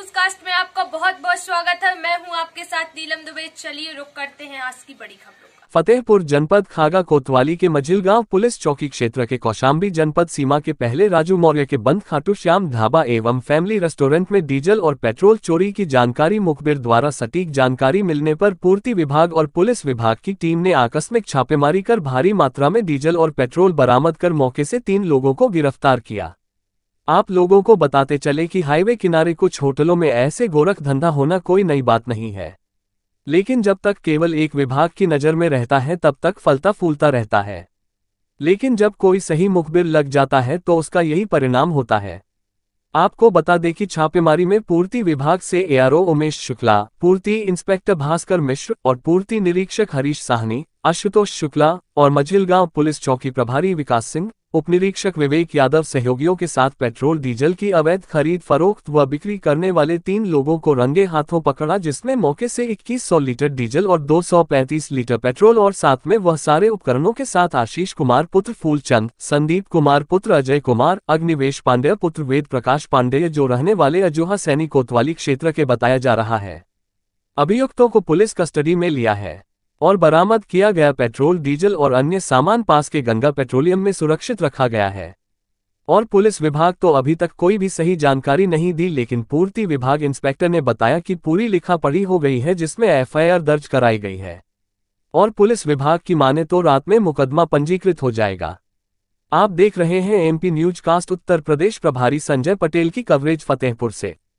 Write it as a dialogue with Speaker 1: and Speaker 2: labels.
Speaker 1: news cast में आपका बहुत बहुत स्वागत है मैं हूं आपके साथ नीलम दुबे चलिए रुक करते हैं आज की बड़ी खबरों फतेहपुर जनपद खागा कोतवाली के मजिल गांव पुलिस चौकी क्षेत्र के कौशाम्बी जनपद सीमा के पहले राजू मौर्य के बंद खाटू श्याम ढाबा एवं फैमिली रेस्टोरेंट में डीजल और पेट्रोल चोरी की जानकारी मुखबिर द्वारा सटीक जानकारी मिलने पर पूर्ति विभाग और पुलिस विभाग की टीम ने आकस्मिक छापेमारी कर भारी मात्रा में डीजल और पेट्रोल बरामद कर मौके से तीन लोगों को गिरफ्तार किया आप लोगों को बताते चले कि हाईवे किनारे कुछ होटलों में ऐसे गोरख धंधा होना कोई नई बात नहीं है लेकिन जब तक केवल एक विभाग की नज़र में रहता है तब तक फलता फूलता रहता है लेकिन जब कोई सही मुखबिर लग जाता है तो उसका यही परिणाम होता है आपको बता दें कि छापेमारी में पूर्ति विभाग से एआरओ उमेश शुक्ला पूर्ति इंस्पेक्टर भास्कर मिश्र और पूर्ति निरीक्षक हरीश साहनी आशुतोष शुक्ला और मझिलगांव पुलिस चौकी प्रभारी विकास सिंह उपनिरीक्षक विवेक यादव सहयोगियों के साथ पेट्रोल डीजल की अवैध खरीद फरोख्त व बिक्री करने वाले तीन लोगों को रंगे हाथों पकड़ा जिसमें मौके से 2100 लीटर डीजल और 235 लीटर पेट्रोल और साथ में वह सारे उपकरणों के साथ आशीष कुमार पुत्र फूलचंद संदीप कुमार पुत्र अजय कुमार अग्निवेश पांडेय पुत्र वेद प्रकाश पांडेय जो रहने वाले अजोहा सैनी कोतवाली क्षेत्र के बताया जा रहा है अभियुक्तों को पुलिस कस्टडी में लिया है और बरामद किया गया पेट्रोल डीजल और अन्य सामान पास के गंगा पेट्रोलियम में सुरक्षित रखा गया है और पुलिस विभाग तो अभी तक कोई भी सही जानकारी नहीं दी लेकिन पूर्ति विभाग इंस्पेक्टर ने बताया कि पूरी लिखा पड़ी हो गई है जिसमें एफआईआर दर्ज कराई गई है और पुलिस विभाग की माने तो रात में मुकदमा पंजीकृत हो जाएगा आप देख रहे हैं MP newscast Uttar Pradesh प्रभारी संजय पटेल की कवरेज फतेहपुर से